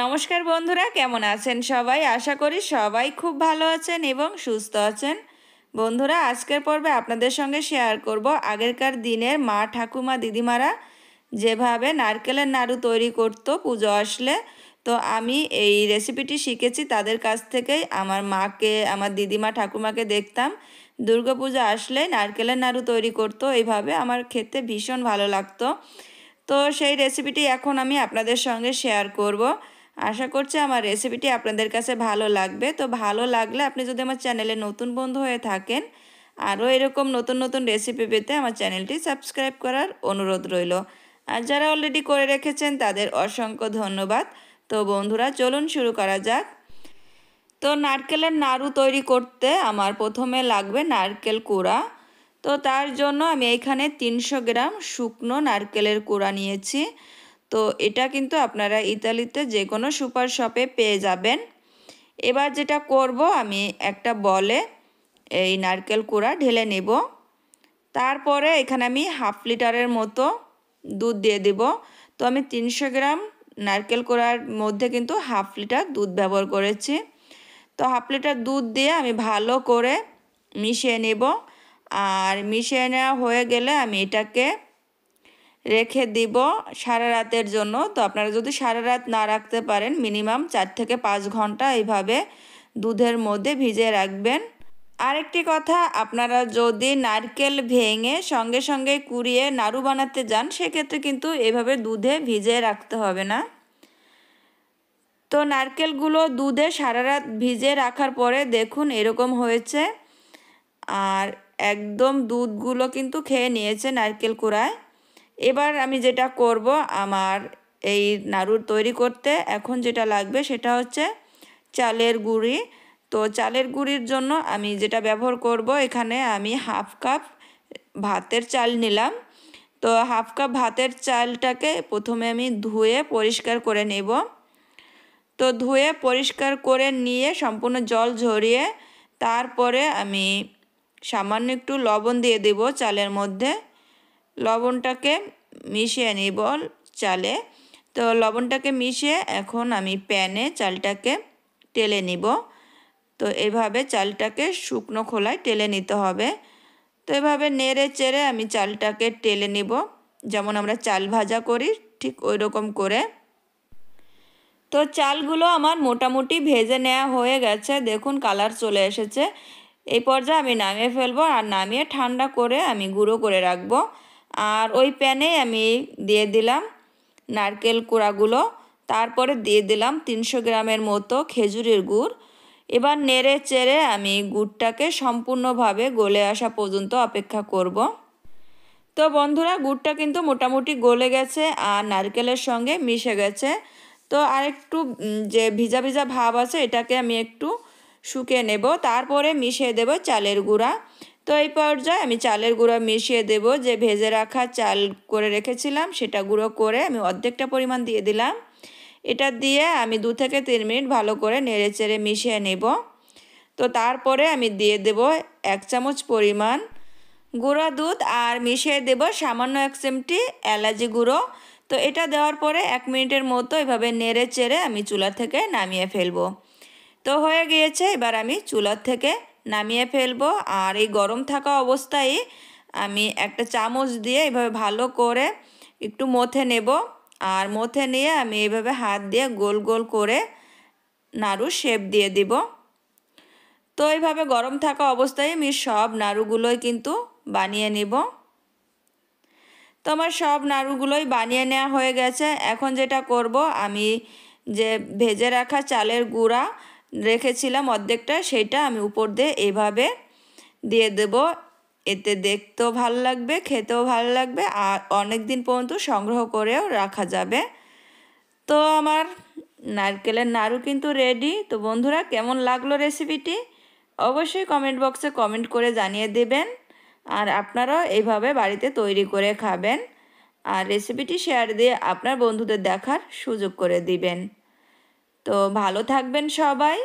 নমস্কার বন্ধুরা কেমন আছেন সবাই আশা করি সবাই খুব ভালো আছেন এবং সুস্থ আছেন বন্ধুরা আজকের পর্বে আপনাদের সঙ্গে শেয়ার করব আগেরকার দিনের মা ঠাকুমা দিদিমারা যেভাবে নারকেলের নাড়ু তৈরি করত পুজো আসলে তো আমি এই রেসিপিটি শিখেছি তাদের কাছ থেকেই আমার মাকে আমার দিদিমা ঠাকুমাকে দেখতাম দুর্গাপূজা আসলে নারকেলের নাড়ু তৈরি করতো এইভাবে আমার খেতে ভীষণ ভালো লাগতো তো সেই রেসিপিটি এখন আমি আপনাদের সঙ্গে শেয়ার করব। আশা করছি আমার রেসিপিটি আপনাদের কাছে ভালো লাগবে তো ভালো লাগলে আপনি যদি আমার চ্যানেলে নতুন বন্ধু হয়ে থাকেন আরও এরকম নতুন নতুন রেসিপি পেতে আমার চ্যানেলটি সাবস্ক্রাইব করার অনুরোধ রইল আর যারা অলরেডি করে রেখেছেন তাদের অসংখ্য ধন্যবাদ তো বন্ধুরা চলুন শুরু করা যাক তো নারকেলের নাড়ু তৈরি করতে আমার প্রথমে লাগবে নারকেল কুড়া তো তার জন্য আমি এখানে তিনশো গ্রাম শুকনো নারকেলের কুড়া নিয়েছি তো এটা কিন্তু আপনারা ইতালিতে যে কোনো সুপার শপে পেয়ে যাবেন এবার যেটা করব আমি একটা বলে এই নারকেল কুড়া ঢেলে নেব তারপরে এখানে আমি হাফ লিটারের মতো দুধ দিয়ে দেব তো আমি তিনশো গ্রাম নারকেল কুড়ার মধ্যে কিন্তু হাফ লিটার দুধ ব্যবহার করেছি তো হাফ লিটার দুধ দিয়ে আমি ভালো করে মিশিয়ে নেব আর মিশিয়ে নেওয়া হয়ে গেলে আমি এটাকে রেখে দিব সারা রাতের জন্য তো আপনারা যদি সারা রাত না রাখতে পারেন মিনিমাম চার থেকে পাঁচ ঘন্টা এইভাবে দুধের মধ্যে ভিজে রাখবেন আরেকটি কথা আপনারা যদি নারকেল ভেঙে সঙ্গে সঙ্গে কুড়িয়ে নাড়ু বানাতে যান সেক্ষেত্রে কিন্তু এভাবে দুধে ভিজে রাখতে হবে না তো নারকেলগুলো দুধে সারা রাত ভিজে রাখার পরে দেখুন এরকম হয়েছে আর একদম দুধগুলো কিন্তু খেয়ে নিয়েছে নারকেল কুড়ায় এবার আমি যেটা করব আমার এই নাড়ুর তৈরি করতে এখন যেটা লাগবে সেটা হচ্ছে চালের গুঁড়ি তো চালের গুঁড়ির জন্য আমি যেটা ব্যবহার করব এখানে আমি হাফ কাপ ভাতের চাল নিলাম তো হাফ কাপ ভাতের চালটাকে প্রথমে আমি ধুয়ে পরিষ্কার করে নেব তো ধুয়ে পরিষ্কার করে নিয়ে সম্পূর্ণ জল ঝরিয়ে তারপরে আমি সামান্য একটু লবণ দিয়ে দেব চালের মধ্যে লবণটাকে মিশিয়ে নিব চালে তো লবণটাকে মিশিয়ে এখন আমি প্যানে চালটাকে টেলে নিব তো এভাবে চালটাকে শুকনো খোলায় টেলে নিতে হবে তো এভাবে নেড়ে চেড়ে আমি চালটাকে টেলে নিব যেমন আমরা চাল ভাজা করি ঠিক ওই রকম করে তো চালগুলো আমার মোটামুটি ভেজে নেওয়া হয়ে গেছে দেখুন কালার চলে এসেছে এই পর্যায়ে আমি নামিয়ে ফেলবো আর নামিয়ে ঠান্ডা করে আমি গুঁড়ো করে রাখবো আর ওই প্যানে আমি দিয়ে দিলাম নারকেল কুড়াগুলো তারপরে দিয়ে দিলাম তিনশো গ্রামের মতো খেজুরের গুড় এবার নেড়ে চেড়ে আমি গুড়টাকে সম্পূর্ণভাবে গলে আসা পর্যন্ত অপেক্ষা করব। তো বন্ধুরা গুড়টা কিন্তু মোটামুটি গলে গেছে আর নারকেলের সঙ্গে মিশে গেছে তো আর একটু যে ভিজা ভিজা ভাব আছে এটাকে আমি একটু শুকিয়ে নেব তারপরে মিশিয়ে দেব চালের গুঁড়া তো এই পর্যায়ে আমি চালের গুঁড়ো মিশিয়ে দেব যে ভেজে রাখা চাল করে রেখেছিলাম সেটা গুঁড়ো করে আমি অর্ধেকটা পরিমাণ দিয়ে দিলাম এটা দিয়ে আমি দু থেকে তিন মিনিট ভালো করে নেড়ে চেড়ে মিশিয়ে নেব তো তারপরে আমি দিয়ে দেব এক চামচ পরিমাণ গুঁড়ো দুধ আর মিশিয়ে দেব সামান্য এক চিমটি এলাচি গুঁড়ো তো এটা দেওয়ার পরে এক মিনিটের মতো এভাবে নেড়ে চেড়ে আমি চুলা থেকে নামিয়ে ফেলবো তো হয়ে গিয়েছে এবার আমি চুলার থেকে নামিয়ে ফেলবো আর এই গরম থাকা অবস্থায় আমি একটা চামচ দিয়ে এভাবে ভালো করে একটু মথে নেব আর মথে নিয়ে আমি এইভাবে হাত দিয়ে গোল গোল করে নাড়ু শেপ দিয়ে দিব তো এইভাবে গরম থাকা অবস্থায় আমি সব নাড়ুগুলোই কিন্তু বানিয়ে নেব তো আমার সব নাড়ুগুলোই বানিয়ে নেওয়া হয়ে গেছে এখন যেটা করব আমি যে ভেজে রাখা চালের গুঁড়া রেখেছিলাম অর্ধেকটা সেটা আমি উপর দিয়ে এভাবে দিয়ে দেব এতে দেখতেও ভাল লাগবে খেতেও ভাল লাগবে আর অনেক দিন পর্যন্ত সংগ্রহ করেও রাখা যাবে তো আমার নারকেলের নাড়ু কিন্তু রেডি তো বন্ধুরা কেমন লাগলো রেসিপিটি অবশ্যই কমেন্ট বক্সে কমেন্ট করে জানিয়ে দেবেন আর আপনারাও এইভাবে বাড়িতে তৈরি করে খাবেন আর রেসিপিটি শেয়ার দিয়ে আপনার বন্ধুদের দেখার সুযোগ করে দিবেন তো ভালো থাকবেন সবাই